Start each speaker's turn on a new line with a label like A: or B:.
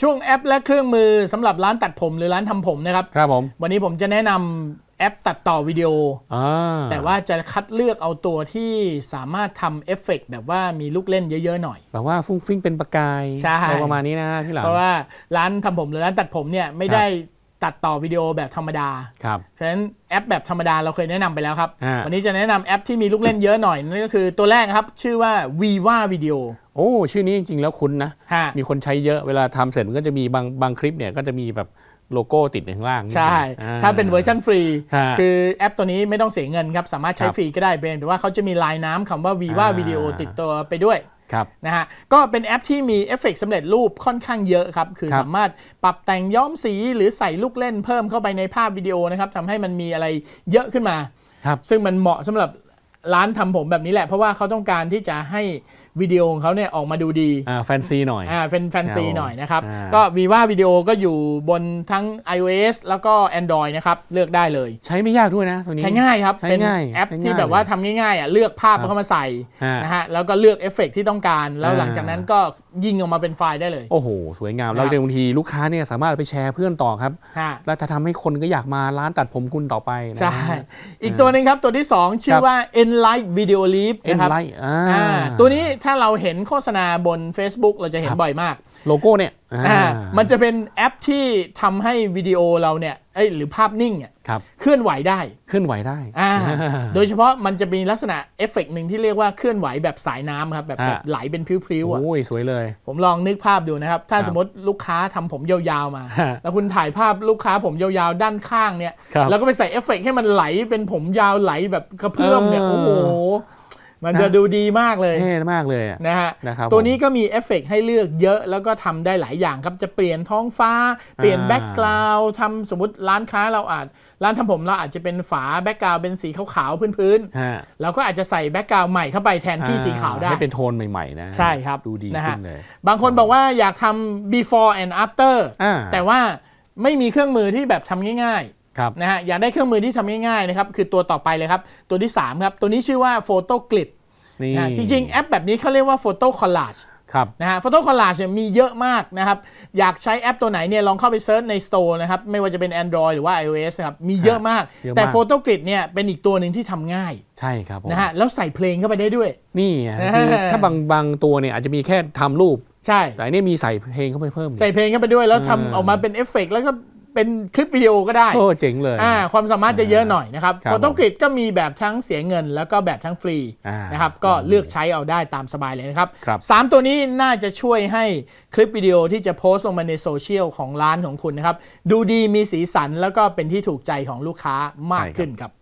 A: ช่วงแอป และเครื่องมือสำหรับร้านตัดผมหรือร้านทำผมนะครับครับผมวันนี้ผมจะแนะนำแอปตัดต่อวิดีโอแต่ว่าจะคัดเลือกเอาตัวที่สามารถทำเอฟเฟกแบบว่ามีลูกเล่นเยอะ ๆ หน่อย
B: แบบว่า ฟุ้งฟิ้งเป็นประกายอะไรประมาณ
A: นี้นะที่หลังเพราะว่าร้านทำผมหรือร้านตัดผมเนี่ยไม่ได้ตัดต่อวิดีโอแบบธรรมดาครับเพราะฉะนั้นแอปแบบธรรมดาเราเคยแนะนำไปแล้วครับวันนี้จะแนะนำแอปที่มีลูกเล่นเยอะหน่อยนั่นก็คือตัวแรกครับชื่อว่า Viva Video โอ้ ชื่อนี้จริงๆแล้วคุ้นนะะมีค
B: นใช้เยอะ เวลาทำเสร็จมันก็จะมีบางบางคลิปเนี่ยก็จะมีแบบโลโก้ติดในข้างล่าง ใช่ ถ้าเป็นเว
A: อร์ชันฟรี คือแอปตัวนี้ไม่ต้องเสียเงินครับ สามารถใช้ฟรีก็ได้เพนยแต่ว่าเขาจะมีลายน้ำคำว่าวีว่าวิดีโอติดตัวไปด้วย ครับ นะฮะ ก็เป็นแอปที่มีเอฟเฟกต์สำเร็จรูปค่อนข้างเยอะครับ คือคสามารถปรับแต่งย้อมสีหรือใส่ลูกเล่น เพิ่มเข้าไปในภาพวิดีโอนะครับทำให้มันมีอะไรเยอะขึ้นมา ครับ ซึ่งมันเหมาะสำหรับร้านทำผมแบบนี้แหละ เพราะว่าเขาต้องการที่จะให้วิดีโอของเขาเนี่ยออกมาดูดีอ่าแฟนซีหน่อยอ่านแฟนซีหน่อยนะครับ ก็วีว่าวิดีโอก็อยู่บนทั้ง iOS แล้วก็ Android นะครับ เลือกได้เลยใช้ไม่ยากด้วยนะตัวนี้ ใช้ง่ายครับ เป็นแอปที่แบบว่าทำง่ายๆอ่ะเลือกภาพเข้ามาใส่นะฮะแล้วก็เลือกเอฟเฟกที่ต้องการ แล้วหลังจากนั้นก็ยิงออกมาเป็นไฟล์ได้เลย โอ
B: ้โห สวยงามแล้วบางทีลูกค้าเนี่ยสามารถไปแชร์เพื่อนต่อครับแล้วจะทำให้คนก็อยากมา
A: ร้านตัดผมคุณต่อไปใช่อีกตัวนึงครับตัวที่2ชื่อว่า Enlight Video l e a p นะครับตัวนี้ถ้าเราเห็นโฆษณาบน Facebook เราจะเห็นบ่อยมาก โลโก้เนี่ยมันจะเป็นแอปที่ทำให้วิดีโอเราเนี่ยหรือภาพนิ่งเนี่ยเคลื่อนไหวได้เคลื่อนไหวได้โดยเฉพาะมันจะมีลักษณะเอฟเฟกหนึ่งที่เรียกว่าเคลื่อนไหวแบบสายน้ำครับแบบไหลเป็นพลิ้วๆอ่ะโอ้ยสวยเลย ผมลองนึกภาพดูนะครับ ถ้าสมมติลูกค้าทำผมยาวๆมา แล้วคุณถ่ายภาพลูกค้าผมยาวๆด้านข้างเนี่ยแล้วก็ไปใส่เอฟเฟกให้มันไหลเป็นผมยาวไหลแบบกระเพื่อมเนี่ยโอ้โหมันจะดูดีมากเลยเท่มากเลยนะฮะนะครับตัวนี้ก็มีเอฟเฟกให้เลือกเยอะแล้วก็ทำได้หลายอย่างครับ จะเปลี่ยนท้องฟ้า เปลี่ยนแบ็กกราวด์ทำสมมติร้านค้าเราอาจ ร้านทำผมเราอาจจะเป็นฝาแบ็กกราวด์เป็นสีขาวๆ พื้นๆเราก็อาจจะใส่แบ็กกราวด์ใหม่เข้าไปแทนที่สีขาวได้ให้เป็
B: นโทนใหม่ๆนะใช่ครับดูดีขึ้นเลย
A: บางคนบอกว่าอยากทำ before and after แต่ว่าไม่มีเครื่องมือที่แบบทำง่ายๆครับนะฮะอยากได้เครื่องมือที่ทำง่ายๆนะครับคือตัวต่อไปเลยครับ ตัวที่ 3 ครับ ตัวนี้ชื่อว่าโฟโต้กริดนะจริงๆ แอปแบบนี้เขาเรียกว่าโฟโต้คอลลาจครับนะฮะโฟโต้คอลลาจมีเยอะมากนะครับอยากใช้แอปตัวไหนเนี่ยลองเข้าไปเซิร์ชในสโตร์นะครับไม่ว่าจะเป็น Android หรือว่า iOS นะครับมีเยอะมาก แต่โฟโต้กริดเนี่ยเป็นอีกตัวหนึ่งที่ทำง่าย
B: ใช่ครับนะฮะ
A: แล้วใส่เพลงเข้าไปได้ด้วย
B: นี่ ถ้าบางบางตัวเนี่ยอาจจะมีแค่ทำรูปใช่แต่นี่มีใส่เพลงเข้าไปเพิ่มใส่
A: เพลงเข้าไปด้วยแล้วทำออกมาเป็นเอฟเฟกแล้วก็เป็นคลิปวิดีโอก็ได้โอ้เจ๋งเลยอ่าความสามารถจะเยอะหน่อยนะครับ โฟโต้กริดก็มีแบบทั้งเสียเงินแล้วก็แบบทั้งฟรีนะครับ ก็เลือกใช้เอาได้ตามสบายเลยนะครับรบมตัวนี้น่าจะช่วยให้คลิปวิดีโอที่จะโพสต์ลงมาในโซเชียลของร้านของคุณนะครับ ดูดีมีสีสันแล้วก็เป็นที่ถูกใจของลูกค้ามากขึ้นครับ